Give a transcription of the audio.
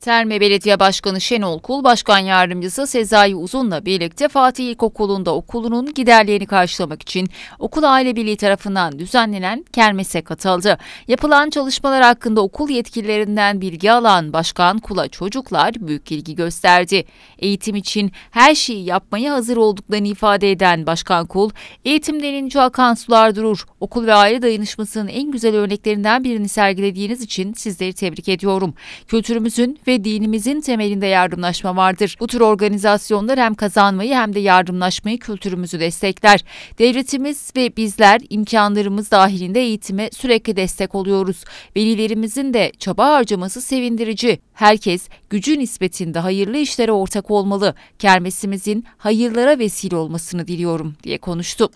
Terme Belediye Başkanı Şenol Kul, Başkan Yardımcısı Sezai Uzun'la birlikte Fatih İlkokulu'nda okulunun giderlerini karşılamak için okul aile birliği tarafından düzenlenen kermese katıldı. Yapılan çalışmalar hakkında okul yetkililerinden bilgi alan Başkan Kul'a çocuklar büyük ilgi gösterdi. Eğitim için her şeyi yapmaya hazır olduklarını ifade eden Başkan Kul, eğitim denince akan sular durur. Okul ve aile dayanışmasının en güzel örneklerinden birini sergilediğiniz için sizleri tebrik ediyorum. Kültürümüzün ve ve dinimizin temelinde yardımlaşma vardır. Bu tür organizasyonlar hem kazanmayı hem de yardımlaşmayı kültürümüzü destekler. Devletimiz ve bizler imkanlarımız dahilinde eğitime sürekli destek oluyoruz. Velilerimizin de çaba harcaması sevindirici. Herkes gücü nispetinde hayırlı işlere ortak olmalı. Kermesimizin hayırlara vesile olmasını diliyorum diye konuştu.